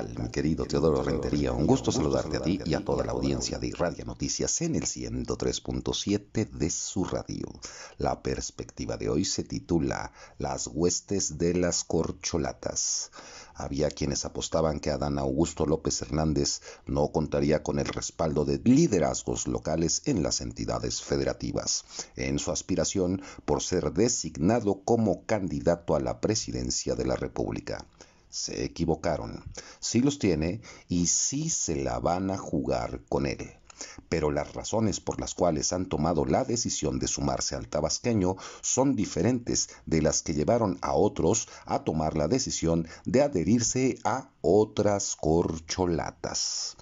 mi querido Teodoro Rentería? Un gusto saludarte a ti y a toda la audiencia de Irradia Noticias en el 103.7 de su radio. La perspectiva de hoy se titula Las huestes de las corcholatas. Había quienes apostaban que Adán Augusto López Hernández no contaría con el respaldo de liderazgos locales en las entidades federativas, en su aspiración por ser designado como candidato a la presidencia de la República se equivocaron. Sí los tiene y sí se la van a jugar con él. Pero las razones por las cuales han tomado la decisión de sumarse al tabasqueño son diferentes de las que llevaron a otros a tomar la decisión de adherirse a otras corcholatas.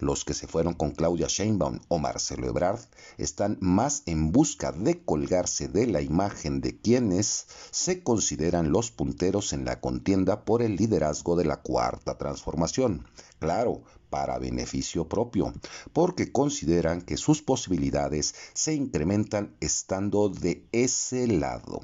Los que se fueron con Claudia Sheinbaum o Marcelo Ebrard están más en busca de colgarse de la imagen de quienes se consideran los punteros en la contienda por el liderazgo de la cuarta transformación. Claro, para beneficio propio, porque consideran que sus posibilidades se incrementan estando de ese lado.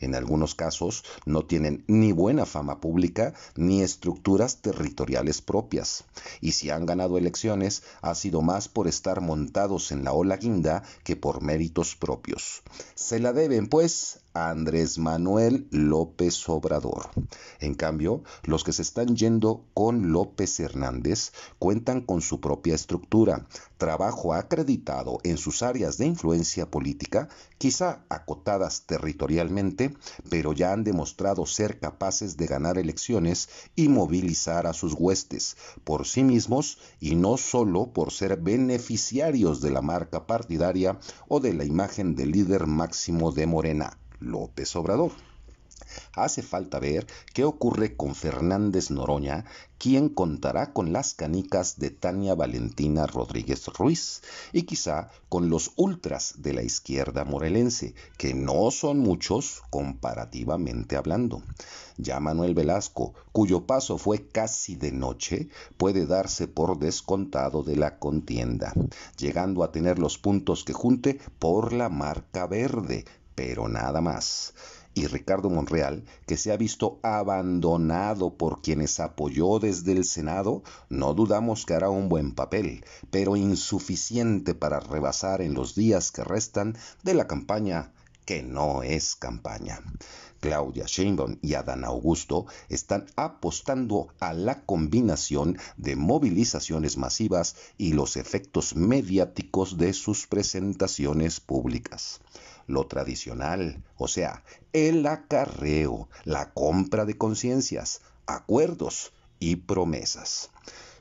En algunos casos no tienen ni buena fama pública ni estructuras territoriales propias, y si han ganado elecciones ha sido más por estar montados en la ola guinda que por méritos propios. Se la deben pues Andrés Manuel López Obrador. En cambio, los que se están yendo con López Hernández cuentan con su propia estructura, trabajo acreditado en sus áreas de influencia política, quizá acotadas territorialmente, pero ya han demostrado ser capaces de ganar elecciones y movilizar a sus huestes por sí mismos y no solo por ser beneficiarios de la marca partidaria o de la imagen del líder máximo de Morena. López Obrador. Hace falta ver qué ocurre con Fernández Noroña, quien contará con las canicas de Tania Valentina Rodríguez Ruiz y quizá con los ultras de la izquierda morelense, que no son muchos comparativamente hablando. Ya Manuel Velasco, cuyo paso fue casi de noche, puede darse por descontado de la contienda, llegando a tener los puntos que junte por la marca verde, pero nada más. Y Ricardo Monreal, que se ha visto abandonado por quienes apoyó desde el Senado, no dudamos que hará un buen papel, pero insuficiente para rebasar en los días que restan de la campaña que no es campaña. Claudia Sheinbaum y Adán Augusto están apostando a la combinación de movilizaciones masivas y los efectos mediáticos de sus presentaciones públicas lo tradicional, o sea, el acarreo, la compra de conciencias, acuerdos y promesas.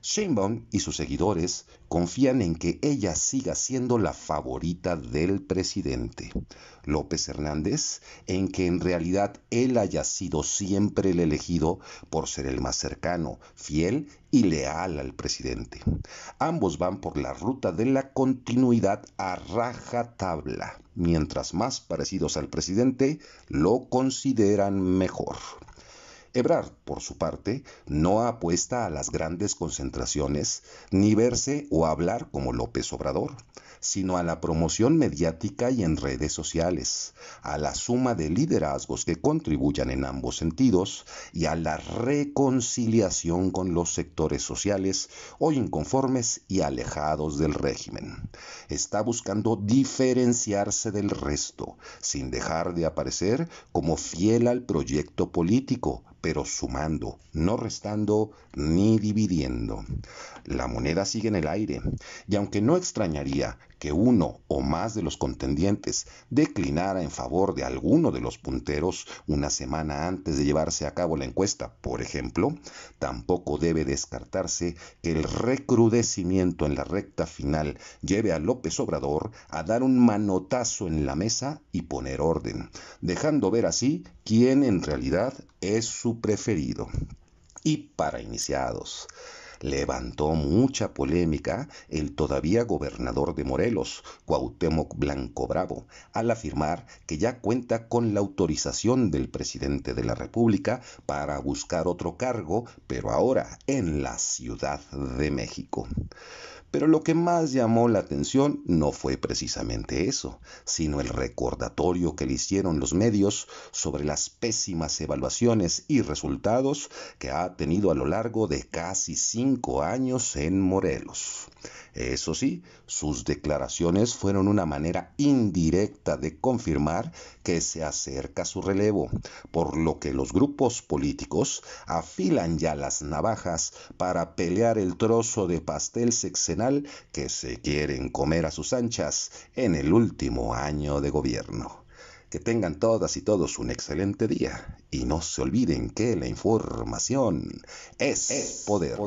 Sheinbaum y sus seguidores confían en que ella siga siendo la favorita del presidente. López Hernández en que en realidad él haya sido siempre el elegido por ser el más cercano, fiel y leal al presidente. Ambos van por la ruta de la continuidad a rajatabla. Mientras más parecidos al presidente, lo consideran mejor. Ebrard, por su parte, no apuesta a las grandes concentraciones, ni verse o hablar como López Obrador, sino a la promoción mediática y en redes sociales, a la suma de liderazgos que contribuyan en ambos sentidos y a la reconciliación con los sectores sociales hoy inconformes y alejados del régimen. Está buscando diferenciarse del resto, sin dejar de aparecer como fiel al proyecto político, pero sumando, no restando ni dividiendo. La moneda sigue en el aire, y aunque no extrañaría que uno o más de los contendientes declinara en favor de alguno de los punteros una semana antes de llevarse a cabo la encuesta, por ejemplo, tampoco debe descartarse que el recrudecimiento en la recta final lleve a López Obrador a dar un manotazo en la mesa y poner orden, dejando ver así quién en realidad es su preferido y para iniciados. Levantó mucha polémica el todavía gobernador de Morelos, Cuauhtémoc Blanco Bravo, al afirmar que ya cuenta con la autorización del presidente de la República para buscar otro cargo, pero ahora en la Ciudad de México. Pero lo que más llamó la atención no fue precisamente eso, sino el recordatorio que le hicieron los medios sobre las pésimas evaluaciones y resultados que ha tenido a lo largo de casi cinco años en Morelos. Eso sí, sus declaraciones fueron una manera indirecta de confirmar que se acerca su relevo, por lo que los grupos políticos afilan ya las navajas para pelear el trozo de pastel sexenal que se quieren comer a sus anchas en el último año de gobierno. Que tengan todas y todos un excelente día y no se olviden que la información es, poder.